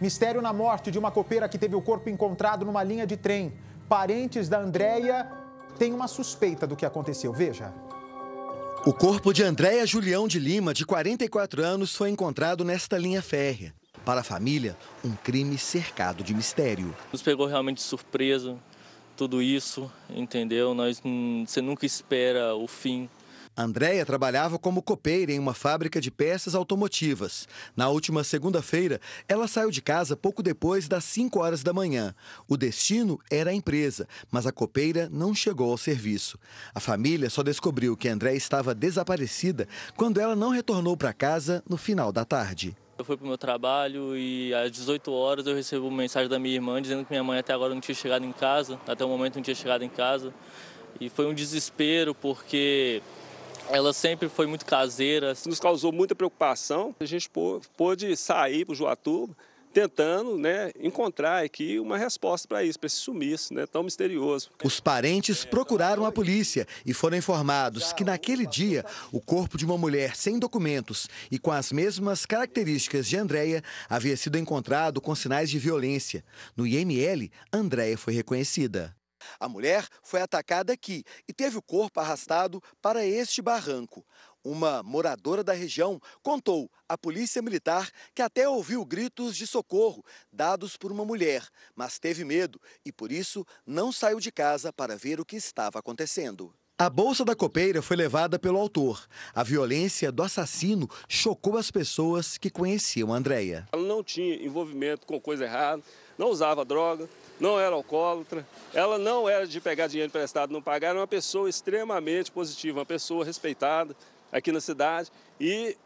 Mistério na morte de uma copeira que teve o corpo encontrado numa linha de trem. Parentes da Andréia têm uma suspeita do que aconteceu. Veja. O corpo de Andréia Julião de Lima, de 44 anos, foi encontrado nesta linha férrea. Para a família, um crime cercado de mistério. Nos pegou realmente de surpresa tudo isso, entendeu? Nós, hum, você nunca espera o fim Andréia trabalhava como copeira em uma fábrica de peças automotivas. Na última segunda-feira, ela saiu de casa pouco depois das 5 horas da manhã. O destino era a empresa, mas a copeira não chegou ao serviço. A família só descobriu que Andréia estava desaparecida quando ela não retornou para casa no final da tarde. Eu fui para o meu trabalho e às 18 horas eu recebo uma mensagem da minha irmã dizendo que minha mãe até agora não tinha chegado em casa, até o momento não tinha chegado em casa. E foi um desespero porque ela sempre foi muito caseira. Nos causou muita preocupação. A gente pôde sair para o Joatuba tentando né, encontrar aqui uma resposta para isso, para esse sumiço né, tão misterioso. Os parentes procuraram a polícia e foram informados que naquele dia o corpo de uma mulher sem documentos e com as mesmas características de Andréia havia sido encontrado com sinais de violência. No IML, Andréia foi reconhecida. A mulher foi atacada aqui e teve o corpo arrastado para este barranco. Uma moradora da região contou à polícia militar que até ouviu gritos de socorro dados por uma mulher, mas teve medo e por isso não saiu de casa para ver o que estava acontecendo. A bolsa da copeira foi levada pelo autor. A violência do assassino chocou as pessoas que conheciam Andréia. Ela não tinha envolvimento com coisa errada, não usava droga, não era alcoólatra, ela não era de pegar dinheiro emprestado e não pagar, era uma pessoa extremamente positiva, uma pessoa respeitada aqui na cidade e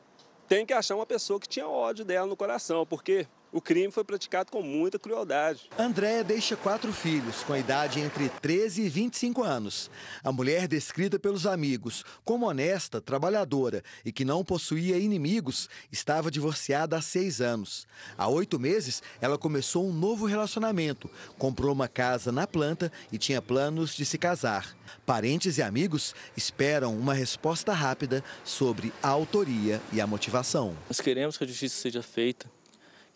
tem que achar uma pessoa que tinha ódio dela no coração, porque o crime foi praticado com muita crueldade. Andréa deixa quatro filhos, com idade entre 13 e 25 anos. A mulher, descrita pelos amigos como honesta, trabalhadora e que não possuía inimigos, estava divorciada há seis anos. Há oito meses, ela começou um novo relacionamento, comprou uma casa na planta e tinha planos de se casar. Parentes e amigos esperam uma resposta rápida sobre a autoria e a motivação. Nós queremos que a justiça seja feita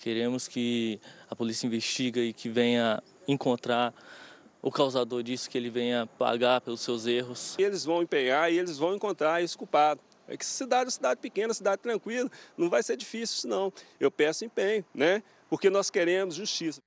Queremos que a polícia investigue e que venha encontrar o causador disso, que ele venha pagar pelos seus erros. Eles vão empenhar e eles vão encontrar esse culpado. É que cidade é cidade pequena, cidade tranquila, não vai ser difícil isso não. Eu peço empenho, né? Porque nós queremos justiça.